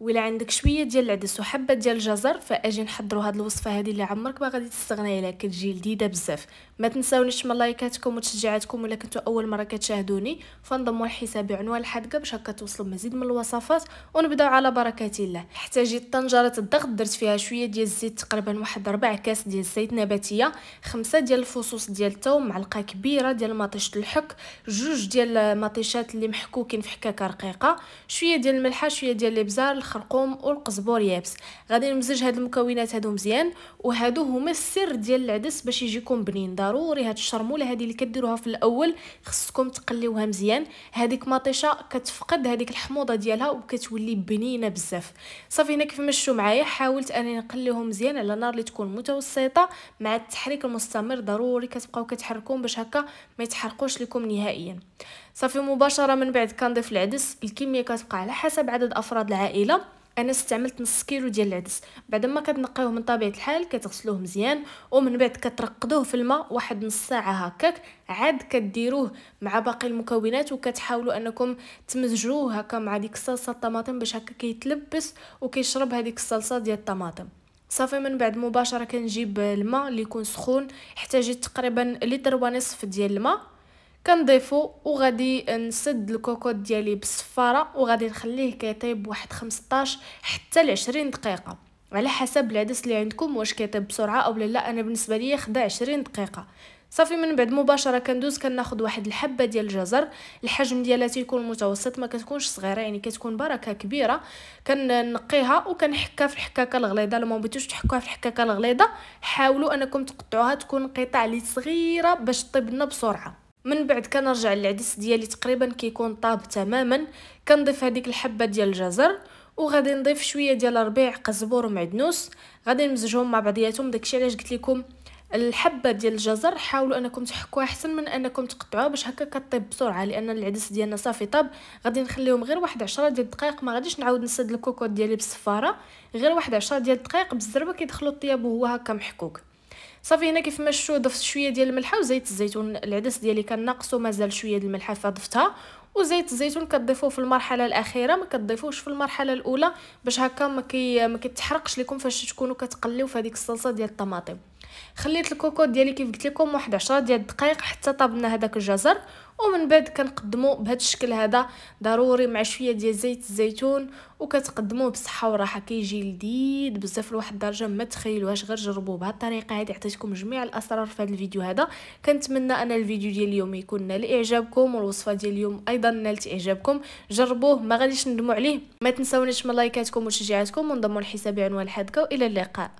ولا عندك شويه ديال العدس وحبه ديال الجزر فاجي نحضروا هاد الوصفه هذه اللي عمرك ما غادي تستغني عليها كتجي لذيذه بزاف ما تنساونيش من لايكاتكم وتشجيعاتكم ولا كنتو اول مره كتشاهدوني فانضموا لحسابي عنوان الحدقه باش هكا توصلوا مزيد من الوصفات ونبداو على بركه الله حتى جيت طنجره الضغط درت فيها شويه ديال الزيت تقريبا واحد ربع كاس ديال الزيت نباتيه خمسة ديال الفصوص ديال الثوم معلقه كبيره ديال مطيشه الحك جوج ديال مطيشات اللي محكوكين في حكاكه رقيقه شويه ديال الملحه شويه ديال الابزار الخرقوم والقزبر يابس غادي نمزج هاد المكونات هادو مزيان وهادو هما السر ديال العدس باش يجيكم بنين ضروري هاد الشرموله هادي اللي كديروها في الاول خصكم تقليوها مزيان هذيك مطيشه كتفقد هذيك الحموضه ديالها وكتولي بنينه بزاف صافي هنا كيف مشوا معايا حاولت انني نقليهم مزيان على نار اللي تكون متوسطه مع التحريك المستمر ضروري كتبقاو كتحركوهم باش هكا ما يتحرقوش لكم نهائيا صافي مباشره من بعد كنضيف العدس الكميه كتبقى على حسب عدد افراد العائله انا استعملت نص كيلو ديال العدس بعد ما كتنقيوه من طبيعه الحال كتغسلوه مزيان ومن بعد كترقدوه في الماء واحد نص ساعه هكاك عاد كديروه مع باقي المكونات وكتحاولوا انكم تمزجوه هكا مع ديك الصلصه الطماطم باش هكا كيتلبس وكيشرب هذيك الصلصه ديال الطماطم صافي من بعد مباشره كنجيب الماء اللي يكون سخون احتاجت تقريبا لتر ونصف ديال الماء كنضيفو وغادي نسد الكوكوط ديالي بالصفاره وغادي نخليه كيطيب واحد 15 حتى ل 20 دقيقه على حسب العدس اللي عندكم واش كيطيب بسرعه او لا انا بالنسبه ليا خدا 20 دقيقه صافي من بعد مباشره كندوز كناخذ واحد الحبه ديال الجزر الحجم ديالها تيكون متوسط ما كتكونش صغيره يعني كتكون بركه كبيره كنقيها وكنحكها في الحكاكه الغليظه لو ما بغيتوش تحكوها في الحكاكه الغليظه حاولوا انكم تقطعوها تكون قطع لي صغيره باش طيب لنا بسرعه من بعد كنرجع العدس ديالي تقريبا كيكون طاب تماما كنضيف هذيك الحبه ديال الجزر وغادي نضيف شويه ديال ربيع قزبور ومعدنوس غادي نمزجهم مع بعضياتهم داكشي علاش قلت لكم الحبه ديال الجزر حاولوا انكم تحكوها احسن من انكم تقطعوها باش هكا كطيب بسرعه لان العدس ديالنا صافي طاب غادي نخليهم غير واحد 10 ديال الدقائق ما غاديش نعاود نسد الكوكوط ديالي بالصفاره غير واحد 10 ديال الدقائق بالزربه كيدخلوا الطياب وهو هكا محكوك صافي هنا كيف ما شفتوا ضفت شويه ديال الملحه وزيت الزيتون العدس ديالي كان ناقصو مازال شويه ديال الملحه فضفتها وزيت الزيتون كتضيفوه في المرحله الاخيره ما كتضيفوش في المرحله الاولى باش هكا ما كي ما كيتحرقش لكم فاش تكونوا كتقليو في هذيك الصلصه ديال الطماطم خليت الكوكو ديالي كيف قلت لكم واحد 10 ديال الدقائق حتى طاب لنا هذاك الجزر ومن بعد كنقدمو بهذا الشكل هذا ضروري مع شويه ديال زيت الزيتون وكتقدموه بصحه وراحه كيجي لذيذ بزاف لواحد الدرجه ما تخيلوهاش غير جربوه بهذه الطريقه هذه عطيتكم جميع الاسرار في هذا الفيديو هذا كنتمنى ان الفيديو ديال اليوم يكون نال اعجابكم والوصفه ديال اليوم ايضا نالت اعجابكم جربوه ما غاديش ندموا عليه ما تنساونيش من لايكاتكم وتشجيعاتكم وانضموا لحسابي عنوان الحدقه والى اللقاء